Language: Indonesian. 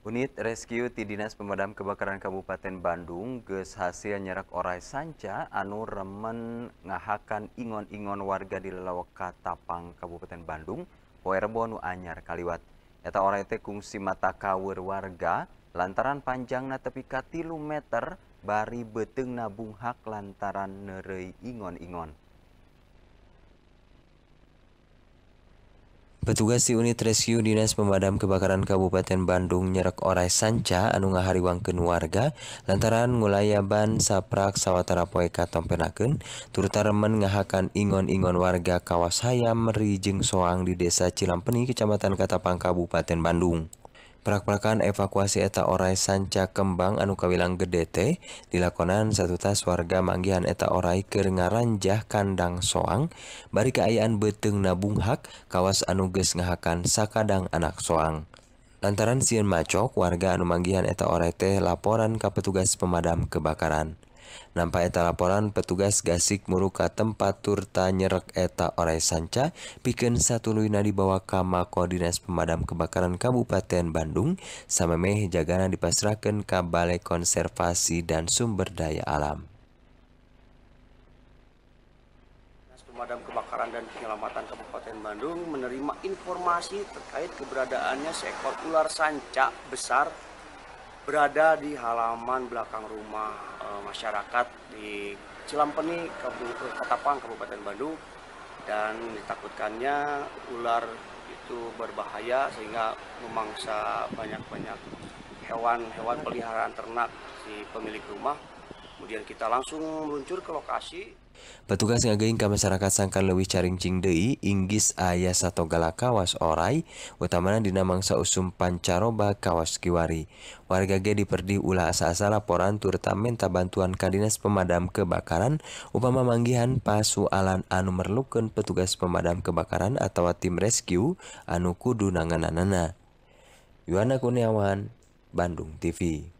Unit Rescue ti Dinas Pemadam Kebakaran Kabupaten Bandung geus hasil nyerak orai sanca anu remen ngahakan ingon-ingon warga di lelawak Tapang Kabupaten Bandung poe Rebo anyar kaliwat. Eta orai teh kungsi mata kawur warga lantaran panjangna tepi ka 3 meter bari beteung nabunghak lantaran neureuy ingon-ingon. Petugas di unit rescue Dinas Pemadam Kebakaran Kabupaten Bandung nyerek orai sanca anu ngahariwang ke warga lantaran ngulayaban saprak sawatara poe turut turutaremen ngahakan ingon-ingon warga kawas hayam merijeng soang di Desa Cilampeni Kecamatan Katapang Kabupaten Bandung. punya perprakprakkan evakuasi eta orai Sananca Kembang Anu Kawilang Gdeete, dilakonan satu tas warga manggianhan eta orai Kerengaran Ja Kandang soang, bari keayaan beteng nabung Hak kawas anuges ngahakan Sakadang anakak Soang. Lantaaran sien Macok, warga anumangian eta orete laporan Kaetugas Pemadam Kebakaran. Nampak eta laporan petugas gasik muruka tempat turta nyerek eta orai sanca piken satu luina dibawa kama Koordinasi Pemadam Kebakaran Kabupaten Bandung samemeh jagana dipasrahkan ke Balai Konservasi dan Sumber Daya Alam. Pemadam Kebakaran dan Penyelamatan Kabupaten Bandung menerima informasi terkait keberadaannya seekor ular sanca besar berada di halaman belakang rumah e, masyarakat di Cilampeni, Ketapang, Kabupaten Bandung dan ditakutkannya ular itu berbahaya sehingga memangsa banyak-banyak hewan-hewan peliharaan ternak si pemilik rumah. Kemudian kita langsung meluncur ke lokasi. Petugas ngaging ka masyarakat sangkan lewih carincing Dei inggis ayah satu gala kawas orai utamana dina mangsa usum pancaroba kawas kiwari warga ge perdi ulah asa-asa laporan turta minta bantuan kadinas pemadam kebakaran upama manggihan pasualan anu merlukan petugas pemadam kebakaran atau tim rescue anu kudu nangananana Yuana Kurniawan Bandung TV